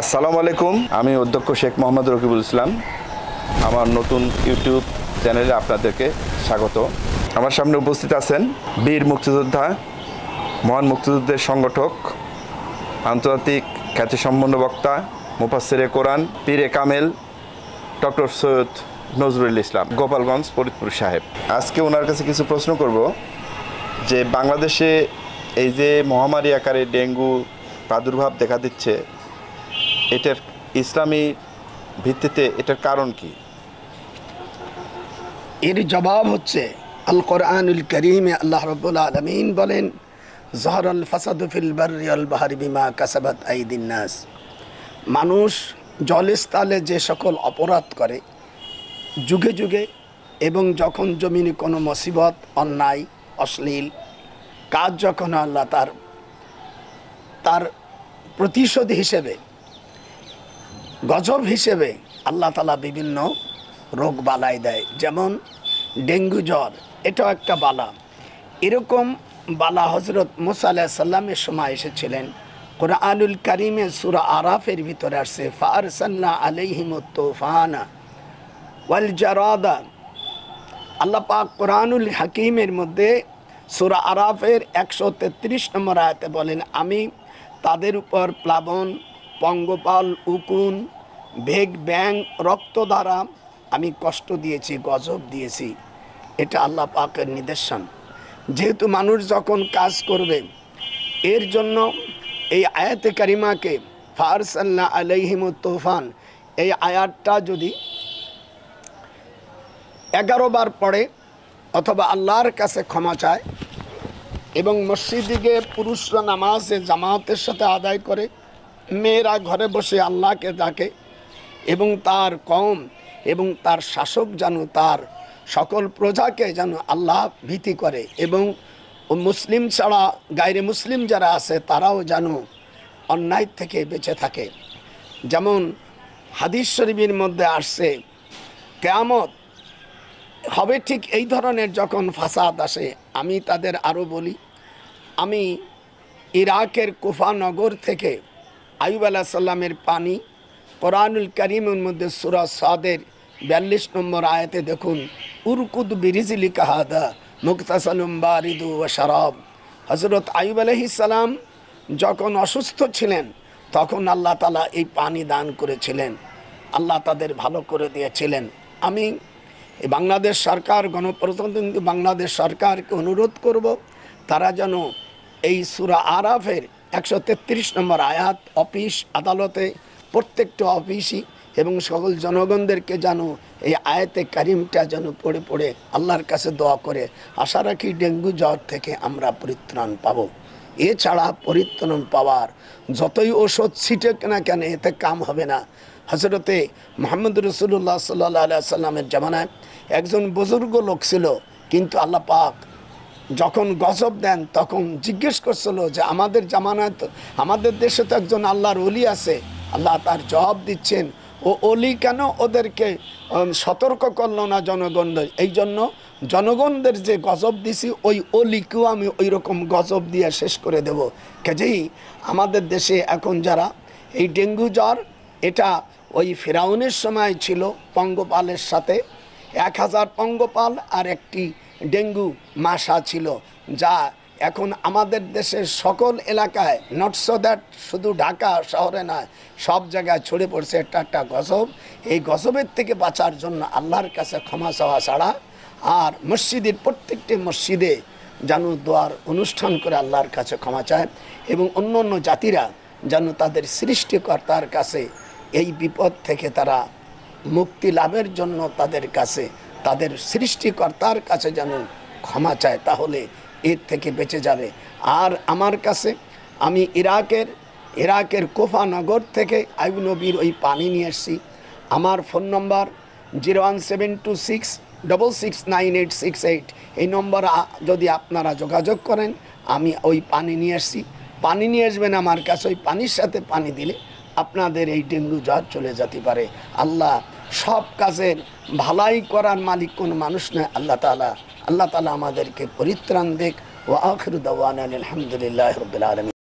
আসসালাম আলাইকুম আমি অধ্যক্ষ শেখ মোহাম্মদ রকিবুল ইসলাম আমার নতুন ইউটিউব চ্যানেলে আপনাদেরকে স্বাগত আমার সামনে উপস্থিত আছেন বীর মুক্তিযোদ্ধা মহান মুক্তিযুদ্ধের সংগঠক আন্তর্জাতিক খ্যাতিসম্পন্ন বক্তা মুফাসের কোরআন পীরে কামেল ডক্টর সৈয়দ নজরুল ইসলাম গোপালগঞ্জ ফরিদপুর সাহেব আজকে ওনার কাছে কিছু প্রশ্ন করব যে বাংলাদেশে এই যে মহামারী আকারে ডেঙ্গু প্রাদুর্ভাব দেখা দিচ্ছে এটার ইসলামী ভিত্তিতে এটার কারণ কি এর জবাব হচ্ছে আল কোরআনুল করিমে আল্লাহ রব্বুল আলমিন বলেন জহরুল ফাসাদুফিল বারিয়াল বাহারি বিমা কাসাবাত আইদিনাস মানুষ জলস্থলে যে সকল অপরাধ করে যুগে যুগে এবং যখন জমিনে কোনো মুসিবত অন্যায় অশ্লীল কাজ যখন আল্লাহ তার তার প্রতিশোধ হিসেবে গজব হিসেবে আল্লাহ তালা বিভিন্ন রোগ বালাই দেয় যেমন ডেঙ্গু জ্বর এটাও একটা বালা এরকম বালা হজরত মুসা সাল্লামের সময় এসেছিলেন কোরআনুল করিমে সুরা আরাফের ভিতরে আসছে ফারসাল্লা আলহিম তোফানা ওয়াল জারাদা আল্লাহ পাক কোরআনুল হাকিমের মধ্যে সুরা আরাফের একশো তেত্রিশ নম্বর আয়তে বলেন আমি তাদের উপর প্লাবন পঙ্গপাল উকুন ভেগ ব্যাং রক্ত দ্বারা আমি কষ্ট দিয়েছি গজব দিয়েছি এটা আল্লাহ পাকের নিদর্শন যেহেতু মানুষ যখন কাজ করবে এর জন্য এই আয়াতে কারিমাকে ফারসাল্লা আলহিম তোফান এই আয়াতটা যদি এগারো বার পড়ে অথবা আল্লাহর কাছে ক্ষমা চায় এবং মসজিদিকে পুরুষরা নামাজে জামাতের সাথে আদায় করে মেয়েরা ঘরে বসে আল্লাহকে ডাকে এবং তার কম এবং তার শাসক যেন তার সকল প্রজাকে যেন আল্লাহ ভীতি করে এবং মুসলিম ছাড়া গাইরে মুসলিম যারা আছে তারাও যেন অন্যায় থেকে বেঁচে থাকে যেমন হাদিস শরীফের মধ্যে আসছে কেয়ামত হবে ঠিক এই ধরনের যখন ফাসাদ আসে আমি তাদের আরও বলি আমি ইরাকের কুফানগর থেকে আয়ুব আলাহ সাল্লামের পানি কোরআনুল করিমের মধ্যে সুরা সাদের বিয়াল্লিশ নম্বর আয়াতে দেখুন উরকুদ বিরিজিলি কাহাদা মুক্তাসালুম বারিদু ও সারব হজরত আইব আলহিসাল্লাম যখন অসুস্থ ছিলেন তখন আল্লাহ তালা এই পানি দান করেছিলেন আল্লাহ তাদের ভালো করে দিয়েছিলেন আমি বাংলাদেশ সরকার গণপ্রতিনিধি বাংলাদেশ সরকারকে অনুরোধ করব তারা যেন এই সুরা আরাফের একশো নম্বর আয়াত অফিস আদালতে প্রত্যেকটা অফিসই এবং সকল জনগণদেরকে যেন এই আয়াতে কারিমটা যেন পড়ে পড়ে আল্লাহর কাছে দোয়া করে আশা রাখি ডেঙ্গু জ্বর থেকে আমরা পরিত্রাণ পাব এছাড়া পরিত্রাণ পাওয়ার যতই ওষুধ ছিটে না কেন এতে কাম হবে না হজরতে মোহাম্মদ রসুল্লাহ সাল্লাহ সাল্লামের জামানায় একজন বুজুর্গ লোক ছিল কিন্তু আল্লাহ পাক যখন গজব দেন তখন জিজ্ঞেস করছিল যে আমাদের জামানায় আমাদের দেশে তো একজন আল্লাহর অলি আছে আল্লাহ তার জবাব দিচ্ছেন ও অলি কেন ওদেরকে সতর্ক করলো না জনগণদের এই জন্য জনগণদের যে গজব দিছি ওই অলিকেও আমি ওই রকম গজব দিয়ে শেষ করে দেব কাজেই আমাদের দেশে এখন যারা এই ডেঙ্গু জ্বর এটা ওই ফেরাউনের সময় ছিল পঙ্গপালের সাথে এক হাজার পঙ্গপাল আর একটি ডেঙ্গু মাসা ছিল যা এখন আমাদের দেশের সকল এলাকায় নট সো দ্যাট শুধু ঢাকা শহরে নয় সব জায়গায় ছড়ে পড়ছে একটা একটা গসব এই গসবের থেকে বাঁচার জন্য আল্লাহর কাছে ক্ষমা চাওয়া ছাড়া আর মসজিদের প্রত্যেকটি মসজিদে যেন দোয়ার অনুষ্ঠান করে আল্লাহর কাছে ক্ষমা চায় এবং অন্য অন্য জাতিরা যেন তাদের সৃষ্টিকর্তার কাছে এই বিপদ থেকে তারা মুক্তি লাভের জন্য তাদের কাছে তাদের সৃষ্টিকর্তার কাছে যেন ক্ষমা চায় তাহলে এর থেকে বেঁচে যাবে আর আমার কাছে আমি ইরাকের ইরাকের কোফানগর থেকে আইবনবীর ওই পানি নিয়ে এসছি আমার phone number zero one seven two six double six nine eight six eight এই নম্বর যদি আপনারা যোগাযোগ করেন আমি ওই পানি নিয়ে এসছি পানি নিয়ে আসবেন আমার কাছে ওই পানির সাথে পানি দিলে আপনাদের এই ডেঙ্গু জ্বর চলে যেতে পারে আল্লাহ সব কাজের ভালাই করার মালিক কোনো মানুষ নয় আল্লাহ তালা আল্লাহ তালা আমাদেরকে পরিত্রাণ দেখ ও আখরুদ্দান আলহামদুলিল্লাহ রবিল আলম